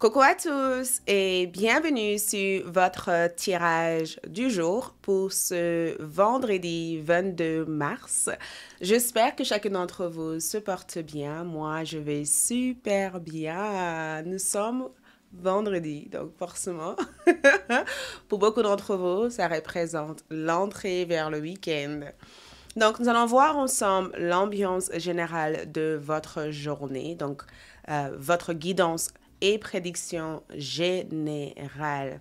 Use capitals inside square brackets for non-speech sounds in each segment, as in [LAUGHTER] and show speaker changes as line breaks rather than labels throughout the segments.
Coucou à tous et bienvenue sur votre tirage du jour pour ce vendredi 22 mars. J'espère que chacun d'entre vous se porte bien. Moi, je vais super bien. Nous sommes vendredi, donc forcément, [LAUGHS] pour beaucoup d'entre vous, ça représente l'entrée vers le week-end. Donc, nous allons voir ensemble l'ambiance générale de votre journée, donc euh, votre guidance et prédictions générales.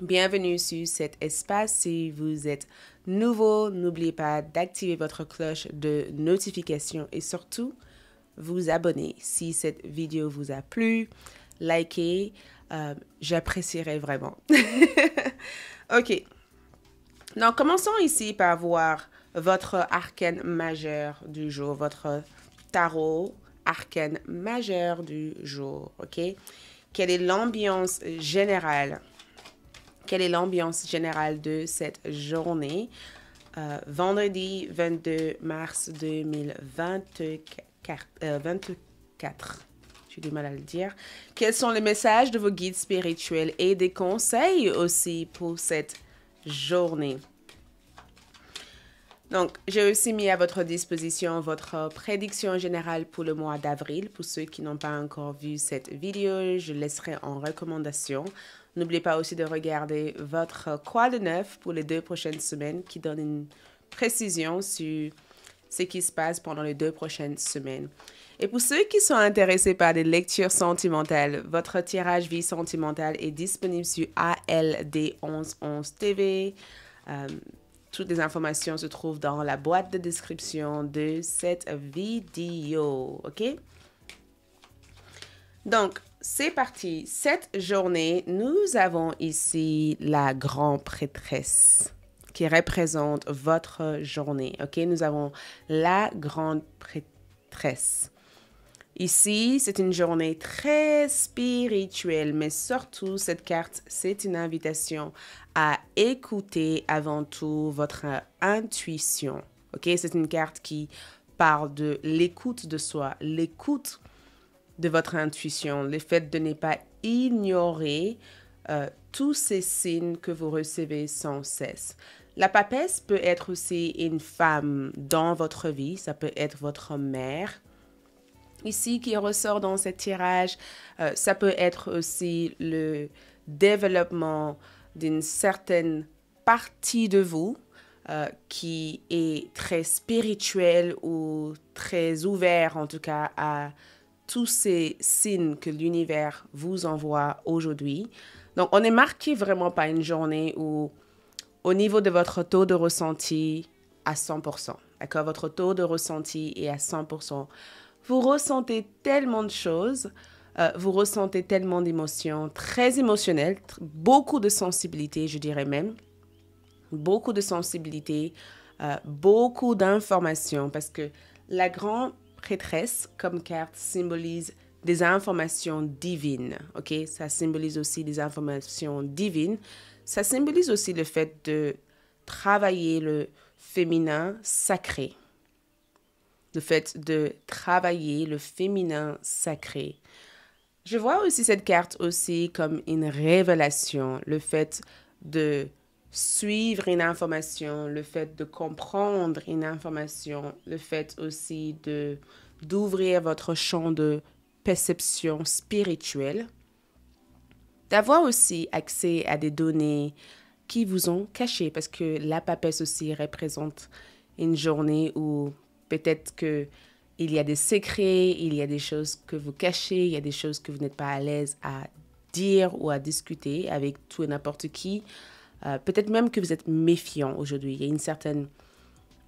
Bienvenue sur cet espace. Si vous êtes nouveau, n'oubliez pas d'activer votre cloche de notification et surtout vous abonner si cette vidéo vous a plu, likez, euh, j'apprécierais vraiment. [LAUGHS] ok. Donc commençons ici par voir votre arcane majeur du jour, votre tarot arcane majeur du jour, ok? Quelle est l'ambiance générale? Quelle est l'ambiance générale de cette journée? Euh, vendredi 22 mars 2024. Euh, J'ai du mal à le dire. Quels sont les messages de vos guides spirituels et des conseils aussi pour cette journée? Donc, j'ai aussi mis à votre disposition votre prédiction générale pour le mois d'avril. Pour ceux qui n'ont pas encore vu cette vidéo, je laisserai en recommandation. N'oubliez pas aussi de regarder votre croix de neuf pour les deux prochaines semaines qui donne une précision sur ce qui se passe pendant les deux prochaines semaines. Et pour ceux qui sont intéressés par des lectures sentimentales, votre tirage vie sentimentale est disponible sur ALD1111 TV. Euh, toutes les informations se trouvent dans la boîte de description de cette vidéo. OK? Donc, c'est parti. Cette journée, nous avons ici la grande prêtresse qui représente votre journée. OK? Nous avons la grande prêtresse. Ici, c'est une journée très spirituelle, mais surtout, cette carte, c'est une invitation à écouter avant tout votre intuition. OK? C'est une carte qui parle de l'écoute de soi, l'écoute de votre intuition, le fait de ne pas ignorer euh, tous ces signes que vous recevez sans cesse. La papesse peut être aussi une femme dans votre vie, ça peut être votre mère, ici qui ressort dans ce tirage, euh, ça peut être aussi le développement d'une certaine partie de vous euh, qui est très spirituelle ou très ouvert en tout cas à tous ces signes que l'univers vous envoie aujourd'hui. Donc on est marqué vraiment par une journée où au niveau de votre taux de ressenti à 100%. D'accord Votre taux de ressenti est à 100% vous ressentez tellement de choses, euh, vous ressentez tellement d'émotions, très émotionnelles, beaucoup de sensibilité, je dirais même, beaucoup de sensibilité, euh, beaucoup d'informations, parce que la grande prêtresse comme carte symbolise des informations divines, ok Ça symbolise aussi des informations divines. Ça symbolise aussi le fait de travailler le féminin sacré, le fait de travailler le féminin sacré. Je vois aussi cette carte aussi comme une révélation, le fait de suivre une information, le fait de comprendre une information, le fait aussi de d'ouvrir votre champ de perception spirituelle, d'avoir aussi accès à des données qui vous ont caché, parce que la papesse aussi représente une journée où Peut-être que il y a des secrets, il y a des choses que vous cachez, il y a des choses que vous n'êtes pas à l'aise à dire ou à discuter avec tout et n'importe qui. Euh, peut-être même que vous êtes méfiant aujourd'hui. Il y a une certaine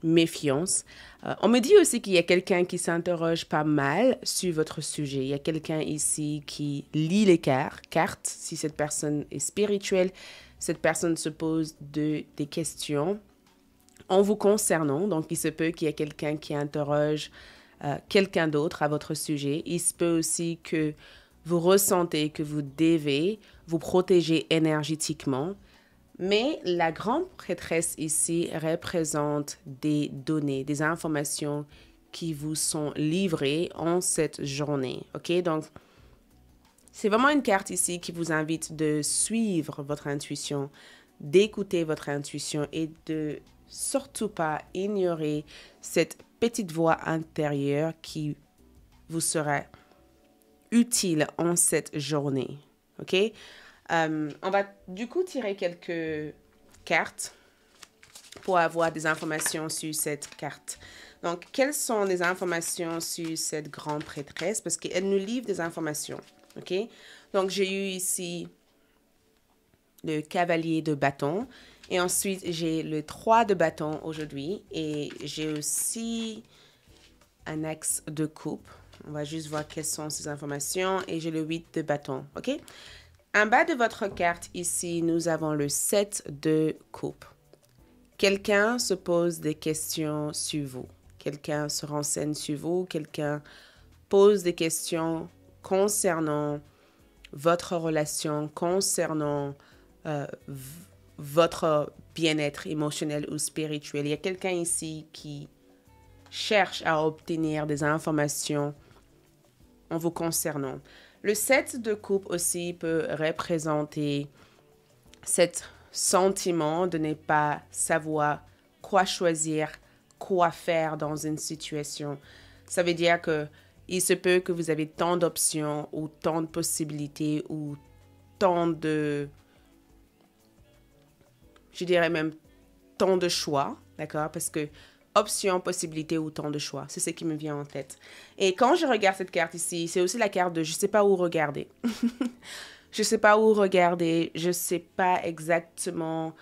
méfiance. Euh, on me dit aussi qu'il y a quelqu'un qui s'interroge pas mal sur votre sujet. Il y a quelqu'un ici qui lit les cartes. Si cette personne est spirituelle, cette personne se pose de, des questions en vous concernant. Donc, il se peut qu'il y ait quelqu'un qui interroge euh, quelqu'un d'autre à votre sujet. Il se peut aussi que vous ressentez que vous devez vous protéger énergétiquement. Mais la grande prêtresse ici représente des données, des informations qui vous sont livrées en cette journée. OK? Donc, c'est vraiment une carte ici qui vous invite de suivre votre intuition, d'écouter votre intuition et de surtout pas ignorer cette petite voix intérieure qui vous sera utile en cette journée. OK? Euh, on va du coup tirer quelques cartes pour avoir des informations sur cette carte. Donc, quelles sont les informations sur cette grande prêtresse? Parce qu'elle nous livre des informations. OK? Donc, j'ai eu ici le cavalier de bâton et ensuite, j'ai le 3 de bâton aujourd'hui. Et j'ai aussi un axe de coupe. On va juste voir quelles sont ces informations. Et j'ai le 8 de bâton, OK? En bas de votre carte, ici, nous avons le 7 de coupe. Quelqu'un se pose des questions sur vous. Quelqu'un se renseigne sur vous. Quelqu'un pose des questions concernant votre relation, concernant euh, votre bien-être émotionnel ou spirituel. Il y a quelqu'un ici qui cherche à obtenir des informations en vous concernant. Le 7 de coupe aussi peut représenter cet sentiment de ne pas savoir quoi choisir, quoi faire dans une situation. Ça veut dire que il se peut que vous avez tant d'options ou tant de possibilités ou tant de je dirais même tant de choix, d'accord Parce que option, possibilité ou temps de choix, c'est ce qui me vient en tête. Et quand je regarde cette carte ici, c'est aussi la carte de je ne [LAUGHS] sais pas où regarder. je ne sais pas où regarder, je ne sais pas exactement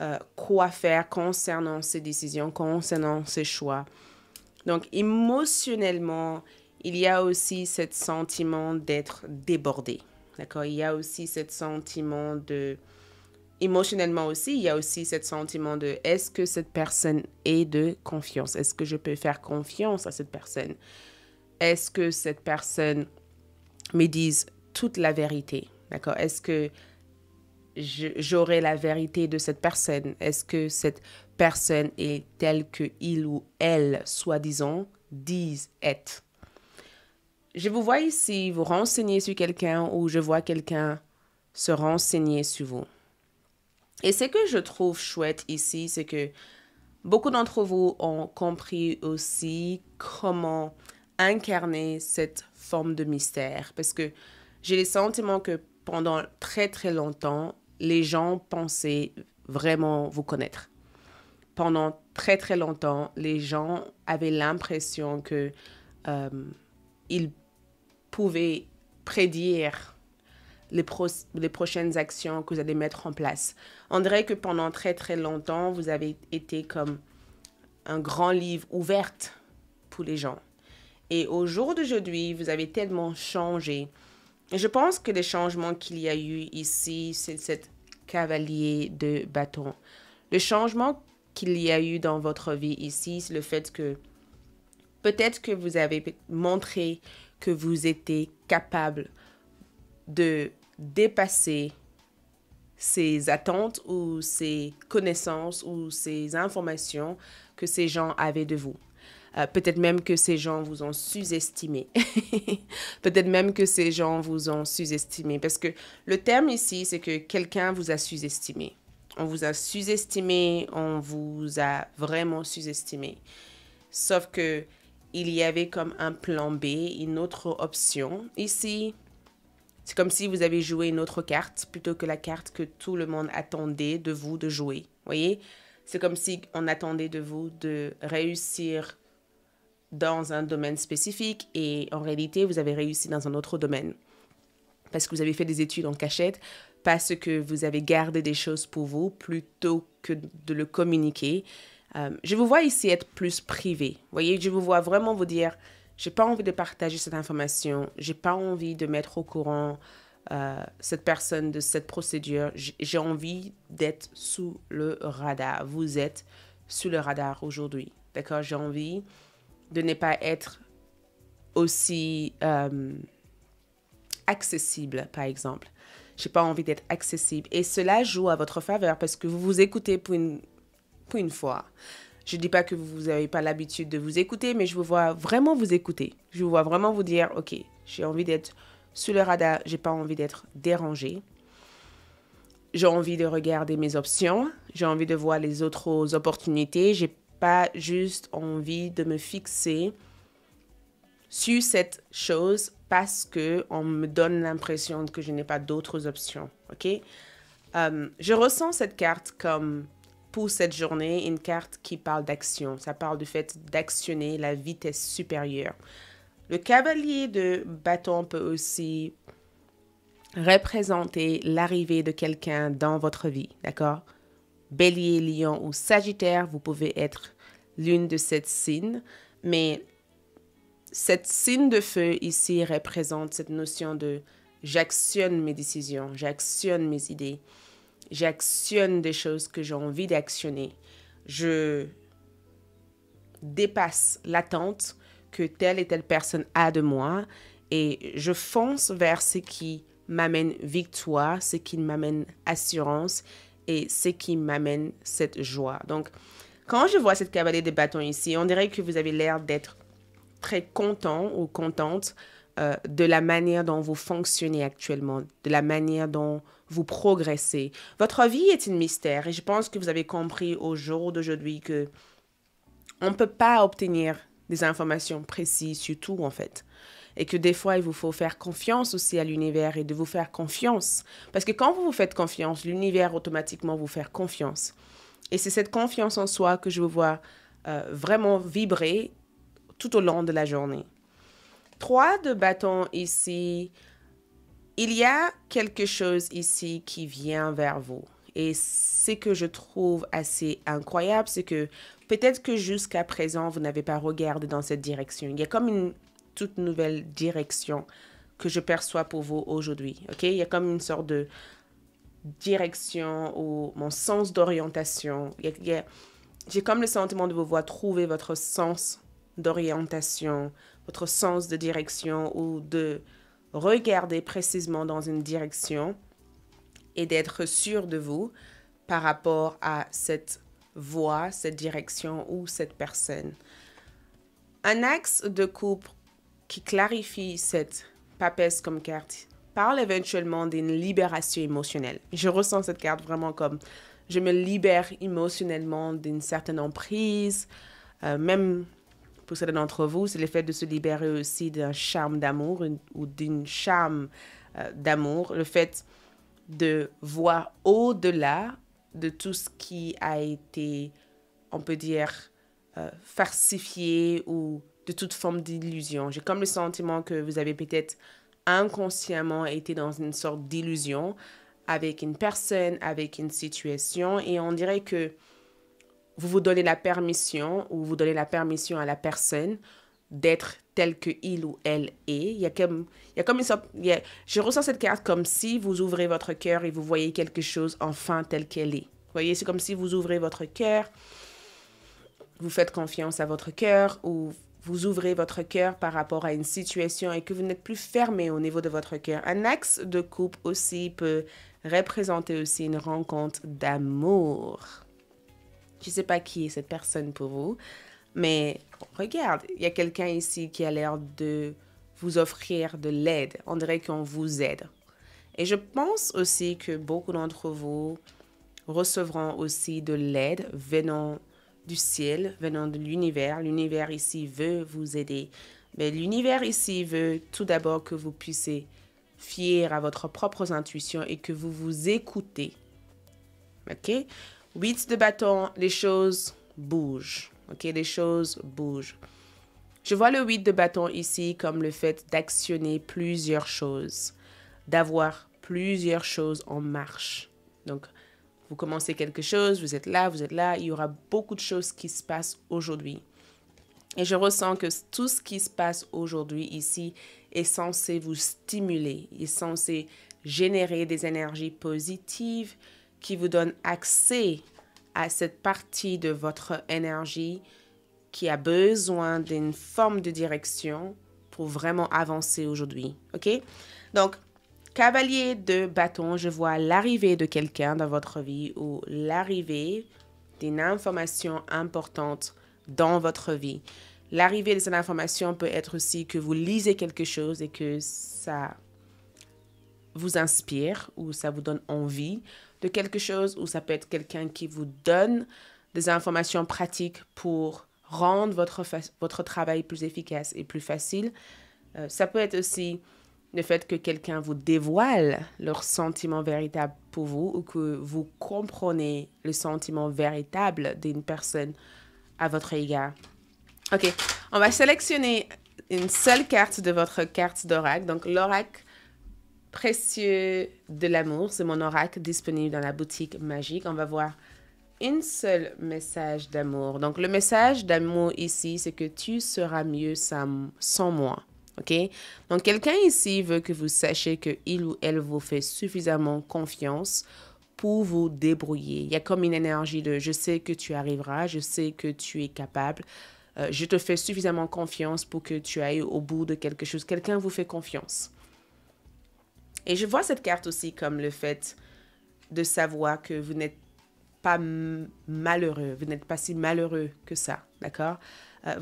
euh, quoi faire concernant ces décisions, concernant ces choix. Donc émotionnellement, il y a aussi ce sentiment d'être débordé. D'accord Il y a aussi ce sentiment de émotionnellement aussi, il y a aussi ce sentiment de est-ce que cette personne est de confiance Est-ce que je peux faire confiance à cette personne Est-ce que cette personne me dise toute la vérité D'accord Est-ce que j'aurai la vérité de cette personne Est-ce que cette personne est telle que il ou elle, soi-disant, disent être Je vous vois ici vous renseigner sur quelqu'un ou je vois quelqu'un se renseigner sur vous. Et ce que je trouve chouette ici, c'est que beaucoup d'entre vous ont compris aussi comment incarner cette forme de mystère. Parce que j'ai le sentiment que pendant très très longtemps, les gens pensaient vraiment vous connaître. Pendant très très longtemps, les gens avaient l'impression que euh, ils pouvaient prédire les, prochaines actions que vous allez mettre en place. On dirait que pendant très très longtemps, vous avez été comme un grand livre ouvert pour les gens. Et au jour d'aujourd'hui, vous avez tellement changé. Et je pense que les changements qu'il y a eu ici, c'est cette cavalier de bâton. Le changement qu'il y a eu dans votre vie ici, c'est le fait que peut-être que vous avez montré que vous étiez capable de dépasser ces attentes ou ces connaissances ou ces informations que ces gens avaient de vous. Euh, peut-être même que ces gens vous ont sous-estimé. [LAUGHS] Peut-être même que ces gens vous ont sous-estimé. Parce que le terme ici, c'est que quelqu'un vous a sous-estimé. On vous a sous-estimé, on vous a vraiment sous-estimé. Sauf que il y avait comme un plan B, une autre option. Ici, c'est comme si vous avez joué une autre carte plutôt que la carte que tout le monde attendait de vous de jouer. Voyez, c'est comme si on attendait de vous de réussir dans un domaine spécifique et en réalité vous avez réussi dans un autre domaine parce que vous avez fait des études en cachette, parce que vous avez gardé des choses pour vous plutôt que de le communiquer. Euh, je vous vois ici être plus privé. Voyez, je vous vois vraiment vous dire j'ai pas envie de partager cette information, j'ai pas envie de mettre au courant euh, cette personne de cette procédure, j'ai envie d'être sous le radar. Vous êtes sous le radar aujourd'hui, d'accord J'ai envie de ne pas être aussi euh, accessible, par exemple. J'ai pas envie d'être accessible. Et cela joue à votre faveur parce que vous vous écoutez pour une, pour une fois. Je ne dis pas que vous n'avez pas l'habitude de vous écouter, mais je vous vois vraiment vous écouter. Je vous vois vraiment vous dire, ok, j'ai envie d'être sur le radar, j'ai pas envie d'être dérangé. J'ai envie de regarder mes options, j'ai envie de voir les autres opportunités, j'ai pas juste envie de me fixer sur cette chose parce que on me donne l'impression que je n'ai pas d'autres options. Ok, euh, je ressens cette carte comme pour cette journée une carte qui parle d'action. Ça parle du fait d'actionner la vitesse supérieure. Le cavalier de bâton peut aussi représenter l'arrivée de quelqu'un dans votre vie, d'accord Bélier, lion ou sagittaire, vous pouvez être l'une de ces signes, mais cette signe de feu ici représente cette notion de j'actionne mes décisions, j'actionne mes idées. J'actionne des choses que j'ai envie d'actionner. Je dépasse l'attente que telle et telle personne a de moi et je fonce vers ce qui m'amène victoire, ce qui m'amène assurance et ce qui m'amène cette joie. Donc, quand je vois cette cavalée de bâtons ici, on dirait que vous avez l'air d'être très content ou contente euh, de la manière dont vous fonctionnez actuellement, de la manière dont vous progressez. Votre vie est un mystère et je pense que vous avez compris au jour d'aujourd'hui que on ne peut pas obtenir des informations précises sur tout en fait. Et que des fois, il vous faut faire confiance aussi à l'univers et de vous faire confiance. Parce que quand vous vous faites confiance, l'univers automatiquement vous fait confiance. Et c'est cette confiance en soi que je vois euh, vraiment vibrer tout au long de la journée. Trois de bâtons ici il y a quelque chose ici qui vient vers vous. Et ce que je trouve assez incroyable, c'est que peut-être que jusqu'à présent, vous n'avez pas regardé dans cette direction. Il y a comme une toute nouvelle direction que je perçois pour vous aujourd'hui. OK? Il y a comme une sorte de direction ou mon sens d'orientation. J'ai comme le sentiment de vous voir trouver votre sens d'orientation, votre sens de direction ou de regarder précisément dans une direction et d'être sûr de vous par rapport à cette voie, cette direction ou cette personne. Un axe de couple qui clarifie cette papesse comme carte parle éventuellement d'une libération émotionnelle. Je ressens cette carte vraiment comme je me libère émotionnellement d'une certaine emprise, euh, même pour certains d'entre vous, c'est le fait de se libérer aussi d'un charme d'amour ou d'une charme euh, d'amour, le fait de voir au-delà de tout ce qui a été, on peut dire, euh, farcifié ou de toute forme d'illusion. J'ai comme le sentiment que vous avez peut-être inconsciemment été dans une sorte d'illusion avec une personne, avec une situation, et on dirait que vous vous donnez la permission ou vous donnez la permission à la personne d'être telle que il ou elle est. Il a comme, a comme je ressens cette carte comme si vous ouvrez votre cœur et vous voyez quelque chose enfin tel qu'elle est. Vous voyez, c'est comme si vous ouvrez votre cœur, vous faites confiance à votre cœur ou vous ouvrez votre cœur par rapport à une situation et que vous n'êtes plus fermé au niveau de votre cœur. Un axe de coupe aussi peut représenter aussi une rencontre d'amour. Je sais pas qui est cette personne pour vous, mais regarde, il y a quelqu'un ici qui a l'air de vous offrir de l'aide. On dirait qu'on vous aide. Et je pense aussi que beaucoup d'entre vous recevront aussi de l'aide venant du ciel, venant de l'univers. L'univers ici veut vous aider. Mais l'univers ici veut tout d'abord que vous puissiez fier à votre propre intuition et que vous vous écoutez. OK? 8 de bâton, les choses bougent. OK, les choses bougent. Je vois le 8 de bâton ici comme le fait d'actionner plusieurs choses, d'avoir plusieurs choses en marche. Donc, vous commencez quelque chose, vous êtes là, vous êtes là, il y aura beaucoup de choses qui se passent aujourd'hui. Et je ressens que tout ce qui se passe aujourd'hui ici est censé vous stimuler, est censé générer des énergies positives, qui vous donne accès à cette partie de votre énergie qui a besoin d'une forme de direction pour vraiment avancer aujourd'hui. OK? Donc, cavalier de bâton, je vois l'arrivée de quelqu'un dans votre vie ou l'arrivée d'une information importante dans votre vie. L'arrivée de cette information peut être aussi que vous lisez quelque chose et que ça vous inspire ou ça vous donne envie de quelque chose ou ça peut être quelqu'un qui vous donne des informations pratiques pour rendre votre, votre travail plus efficace et plus facile. Euh, ça peut être aussi le fait que quelqu'un vous dévoile leur sentiment véritable pour vous ou que vous comprenez le sentiment véritable d'une personne à votre égard. OK, on va sélectionner une seule carte de votre carte d'oracle. Donc l'oracle Précieux de l'amour, c'est mon oracle disponible dans la boutique magique. On va voir une seule message d'amour. Donc le message d'amour ici, c'est que tu seras mieux sans moi. OK? Donc quelqu'un ici veut que vous sachiez que il ou elle vous fait suffisamment confiance pour vous débrouiller. Il y a comme une énergie de je sais que tu arriveras, je sais que tu es capable. Euh, je te fais suffisamment confiance pour que tu ailles au bout de quelque chose. Quelqu'un vous fait confiance. Et je vois cette carte aussi comme le fait de savoir que vous n'êtes pas malheureux, vous n'êtes pas si malheureux que ça, d'accord euh,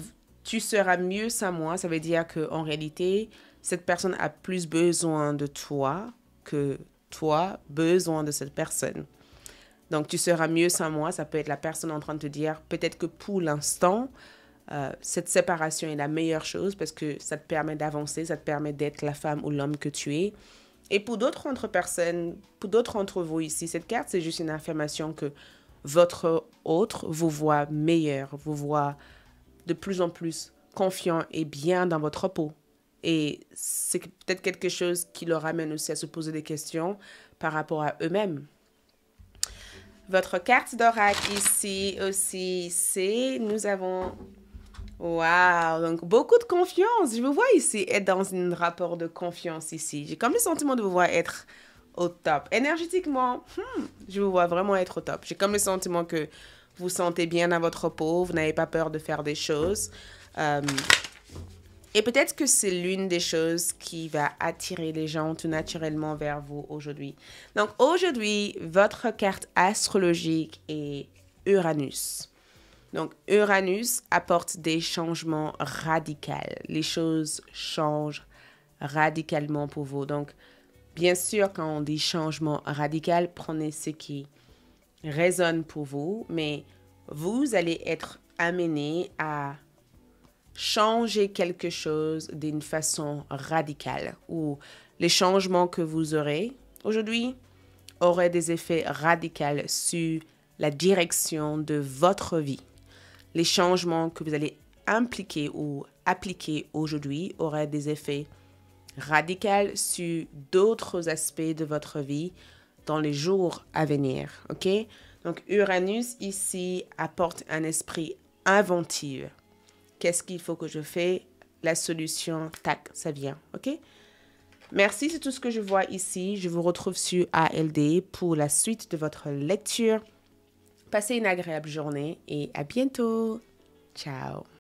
Tu seras mieux sans moi, ça veut dire qu'en réalité, cette personne a plus besoin de toi que toi besoin de cette personne. Donc tu seras mieux sans moi, ça peut être la personne en train de te dire peut-être que pour l'instant, euh, cette séparation est la meilleure chose parce que ça te permet d'avancer, ça te permet d'être la femme ou l'homme que tu es et pour d'autres autres personnes, pour d'autres entre vous ici, cette carte, c'est juste une affirmation que votre autre vous voit meilleur, vous voit de plus en plus confiant et bien dans votre peau. Et c'est peut-être quelque chose qui leur amène aussi à se poser des questions par rapport à eux-mêmes. Votre carte d'oracle ici aussi, c'est nous avons Wow, donc beaucoup de confiance. Je vous vois ici être dans un rapport de confiance ici. J'ai comme le sentiment de vous voir être au top. Énergétiquement, hmm, je vous vois vraiment être au top. J'ai comme le sentiment que vous sentez bien à votre peau, vous n'avez pas peur de faire des choses. Euh, et peut-être que c'est l'une des choses qui va attirer les gens tout naturellement vers vous aujourd'hui. Donc aujourd'hui, votre carte astrologique est Uranus. Donc, Uranus apporte des changements radicaux. Les choses changent radicalement pour vous. Donc, bien sûr, quand on dit changement radical, prenez ce qui résonne pour vous, mais vous allez être amené à changer quelque chose d'une façon radicale ou les changements que vous aurez aujourd'hui auraient des effets radicaux sur la direction de votre vie les changements que vous allez impliquer ou appliquer aujourd'hui auraient des effets radicaux sur d'autres aspects de votre vie dans les jours à venir. OK? Donc Uranus ici apporte un esprit inventif. Qu'est-ce qu'il faut que je fais La solution, tac, ça vient. OK Merci, c'est tout ce que je vois ici. Je vous retrouve sur ALD pour la suite de votre lecture. Passez une agréable journée et à bientôt. Ciao.